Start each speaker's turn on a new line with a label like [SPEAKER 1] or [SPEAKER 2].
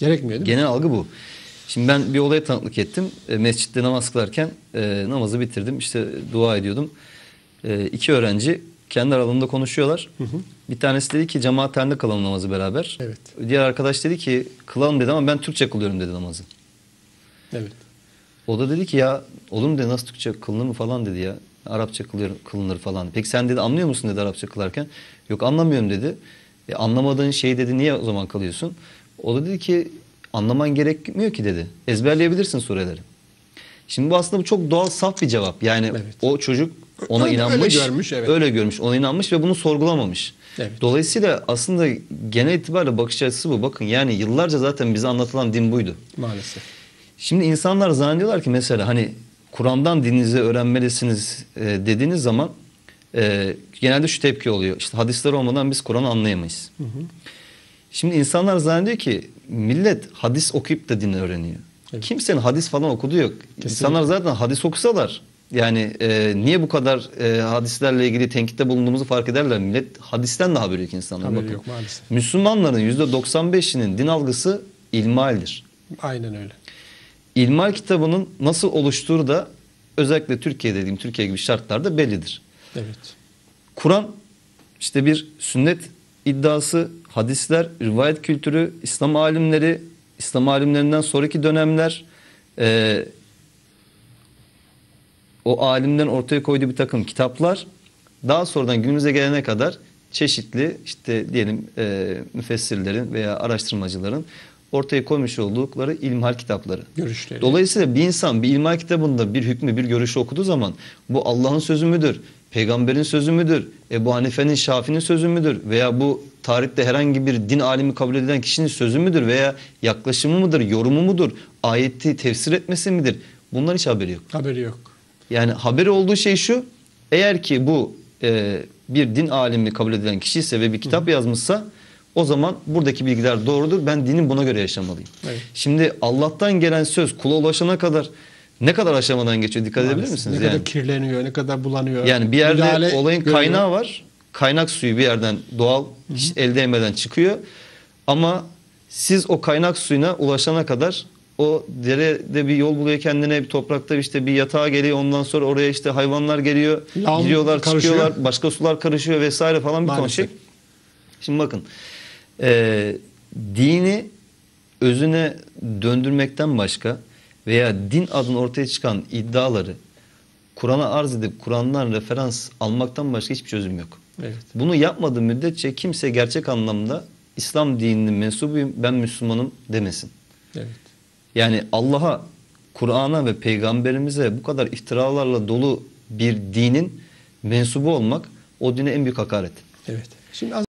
[SPEAKER 1] Gerekmiyor değil mi? Genel algı bu. Şimdi ben bir olaya tanıklık ettim. E, mescitte namaz kılarken e, namazı bitirdim. İşte dua ediyordum. E, iki öğrenci kendi aralarında konuşuyorlar. Hı hı. Bir tanesi dedi ki cemaat halinde kalalım namazı beraber. Evet. Diğer arkadaş dedi ki kılalım dedi ama ben Türkçe kılıyorum dedi namazı. Evet. O da dedi ki ya oğlum dedi nasıl Türkçe kılınır mı falan dedi ya. Arapça kılıyor, kılınır falan. Peki sen dedi anlıyor musun dedi Arapça kılarken. Yok anlamıyorum dedi. E, anlamadığın şeyi dedi niye o zaman kalıyorsun? O da dedi ki anlaman gerekmiyor ki dedi. Ezberleyebilirsin sureleri. Şimdi bu aslında bu çok doğal saf bir cevap. Yani evet. o çocuk ona öyle, inanmış. Öyle görmüş, evet. öyle görmüş. Ona inanmış ve bunu sorgulamamış. Evet. Dolayısıyla aslında genel itibariyle bakış açısı bu. Bakın yani yıllarca zaten bize anlatılan din buydu. Maalesef. Şimdi insanlar zannediyorlar ki mesela hani Kur'an'dan dininizi öğrenmelisiniz e, dediğiniz zaman e, genelde şu tepki oluyor. İşte hadisler olmadan biz Kur'an'ı anlayamayız. Hı hı. Şimdi insanlar zannediyor ki millet hadis okuyup da din öğreniyor. Evet. Kimsenin hadis falan okuduğu yok. Kesinlikle. İnsanlar zaten hadis okusalar yani e, niye bu kadar e, hadislerle ilgili tenkitte bulunduğumuzu fark ederler. Millet hadisten daha büyük insanlar. Haberi Bakın. yok maalesef. Müslümanların %95'inin din algısı ilmaldir. Aynen öyle. İlmal kitabının nasıl oluştuğu da özellikle Türkiye dediğim Türkiye gibi şartlarda bellidir. Evet. Kur'an işte bir sünnet iddiası, hadisler, rivayet kültürü, İslam alimleri, İslam alimlerinden sonraki dönemler, e, o alimden ortaya koyduğu bir takım kitaplar, daha sonradan günümüze gelene kadar çeşitli işte diyelim e, müfessirlerin veya araştırmacıların ortaya koymuş oldukları ilmihal kitapları. Görüşleri. Dolayısıyla bir insan bir ilmihal kitabında bir hükmü, bir görüşü okuduğu zaman bu Allah'ın sözü müdür? peygamberin sözü müdür? Ebu Hanife'nin, Şafi'nin sözü müdür? Veya bu tarihte herhangi bir din alimi kabul edilen kişinin sözü müdür? Veya yaklaşımı mıdır, yorumu mudur? Ayeti tefsir etmesi midir? Bunların hiç haberi yok. Haberi yok. Yani haberi olduğu şey şu. Eğer ki bu e, bir din alimi kabul edilen kişi ise ve bir kitap Hı. yazmışsa o zaman buradaki bilgiler doğrudur. Ben dinin buna göre yaşamalıyım. Evet. Şimdi Allah'tan gelen söz kula ulaşana kadar ne kadar aşamadan geçiyor dikkat Maalesef. edebilir misiniz? Ne yani, kadar kirleniyor, ne kadar bulanıyor. Yani bir yerde olayın görüyor. kaynağı var. Kaynak suyu bir yerden doğal Hı-hı. elde etmeden çıkıyor. Ama siz o kaynak suyuna ulaşana kadar o derede bir yol buluyor kendine bir toprakta işte bir yatağa geliyor ondan sonra oraya işte hayvanlar geliyor Lağım giriyorlar karışıyor. çıkıyorlar başka sular karışıyor vesaire falan bir Maalesef. şey. Şimdi bakın e, dini özüne döndürmekten başka veya din adına ortaya çıkan iddiaları Kur'an'a arz edip Kur'an'dan referans almaktan başka hiçbir çözüm yok. Evet. Bunu yapmadığı müddetçe kimse gerçek anlamda İslam dininin mensubuyum ben Müslümanım demesin. Evet. Yani Allah'a, Kur'an'a ve peygamberimize bu kadar iftiralarla dolu bir dinin mensubu olmak o dine en büyük hakaret. Evet. Şimdi